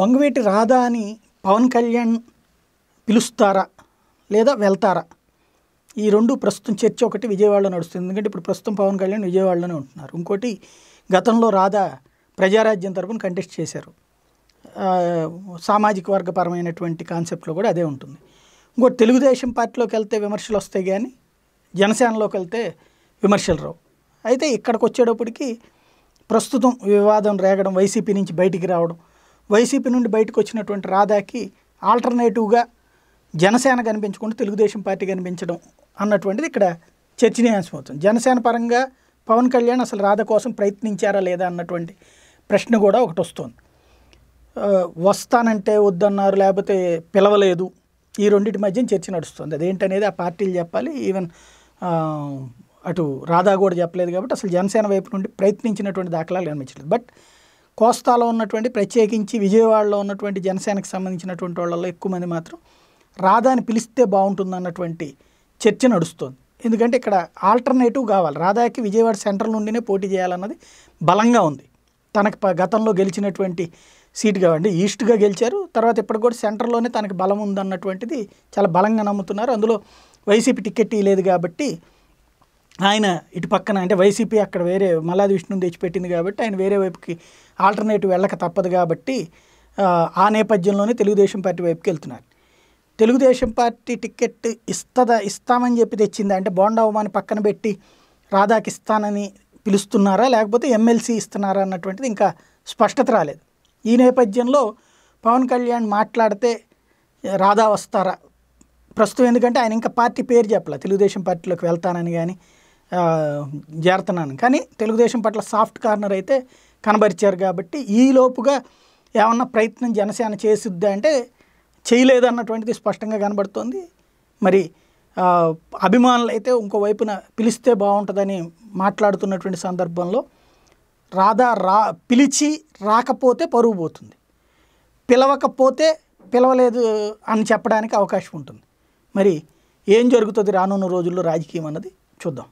వంగవేటి రాధా అని పవన్ కళ్యాణ్ పిలుస్తారా లేదా వెళ్తారా ఈ రెండు ప్రస్తుతం చర్చ ఒకటి విజయవాడలో నడుస్తుంది ఎందుకంటే ఇప్పుడు ప్రస్తుతం పవన్ కళ్యాణ్ విజయవాడలోనే ఉంటున్నారు ఇంకోటి గతంలో రాధా ప్రజారాజ్యం తరపున కంటెస్ట్ చేశారు సామాజిక వర్గపరమైనటువంటి కాన్సెప్ట్లో కూడా అదే ఉంటుంది ఇంకోటి తెలుగుదేశం పార్టీలోకి వెళ్తే విమర్శలు వస్తాయి కానీ జనసేనలోకి వెళ్తే విమర్శలు రావు అయితే ఇక్కడికి వచ్చేటప్పటికి ప్రస్తుతం వివాదం రేగడం వైసీపీ నుంచి బయటికి రావడం వైసీపీ నుండి బయటకు వచ్చినటువంటి రాధాకి ఆల్టర్నేటివ్గా జనసేన కనిపించకుండా తెలుగుదేశం పార్టీ కనిపించడం అన్నటువంటిది ఇక్కడ చర్చనీయాంశం అవుతుంది జనసేన పరంగా పవన్ కళ్యాణ్ అసలు రాధ కోసం ప్రయత్నించారా లేదా అన్నటువంటి ప్రశ్న కూడా ఒకటి వస్తుంది వస్తానంటే వద్దన్నారు లేకపోతే పిలవలేదు ఈ రెండింటి మధ్య చర్చ నడుస్తుంది అదేంటనేది ఆ పార్టీలు చెప్పాలి ఈవెన్ అటు రాధా కూడా చెప్పలేదు కాబట్టి అసలు జనసేన వైపు నుండి ప్రయత్నించినటువంటి దాఖలాలు కనిపించలేదు బట్ కోస్తాలో ఉన్నటువంటి ప్రత్యేకించి విజయవాడలో ఉన్నటువంటి జనసేనకు సంబంధించినటువంటి వాళ్ళలో ఎక్కువ మంది మాత్రం రాధాని పిలిస్తే బాగుంటుందన్నటువంటి చర్చ నడుస్తుంది ఎందుకంటే ఇక్కడ ఆల్టర్నేటివ్ కావాలి రాధాకి విజయవాడ సెంట్రల్ నుండినే పోటీ చేయాలన్నది బలంగా ఉంది తనకు గతంలో గెలిచినటువంటి సీట్ కావండి ఈస్ట్గా గెలిచారు తర్వాత ఇప్పటికి కూడా సెంటర్లోనే తనకి బలం ఉందన్నటువంటిది చాలా బలంగా నమ్ముతున్నారు అందులో వైసీపీ టికెట్ ఇవ్వలేదు కాబట్టి ఆయన ఇటు పక్కన అంటే వైసీపీ అక్కడ వేరే మల్లాది విష్ణుని తెచ్చిపెట్టింది కాబట్టి ఆయన వేరే వైపుకి ఆల్టర్నేటివ్ వెళ్ళక తప్పదు కాబట్టి ఆ నేపథ్యంలోనే తెలుగుదేశం పార్టీ వైపుకి వెళ్తున్నారు తెలుగుదేశం పార్టీ టికెట్ ఇస్తుందా ఇస్తామని చెప్పి తెచ్చింది అంటే బోండా ఉమాని పక్కన పెట్టి రాధాకి ఇస్తానని పిలుస్తున్నారా లేకపోతే ఎమ్మెల్సీ ఇస్తున్నారా అన్నటువంటిది ఇంకా స్పష్టత రాలేదు ఈ నేపథ్యంలో పవన్ కళ్యాణ్ మాట్లాడితే రాధా వస్తారా ప్రస్తుతం ఎందుకంటే ఆయన ఇంకా పార్టీ పేరు చెప్పలే తెలుగుదేశం పార్టీలోకి వెళ్తానని కానీ చేరుతున్నాను కానీ తెలుగుదేశం పట్ల సాఫ్ట్ కార్నర్ అయితే కనబరిచారు కాబట్టి ఈలోపుగా ఏమన్నా ప్రయత్నం జనసేన చేసిద్దా అంటే చేయలేదన్నటువంటిది స్పష్టంగా కనబడుతోంది మరి అభిమానులు అయితే ఇంకోవైపున పిలిస్తే బాగుంటుందని మాట్లాడుతున్నటువంటి సందర్భంలో రాధా రా పిలిచి రాకపోతే పరువు పోతుంది పిలవకపోతే పిలవలేదు అని చెప్పడానికి అవకాశం ఉంటుంది మరి ఏం జరుగుతుంది రానున్న రోజుల్లో రాజకీయం అన్నది చూద్దాం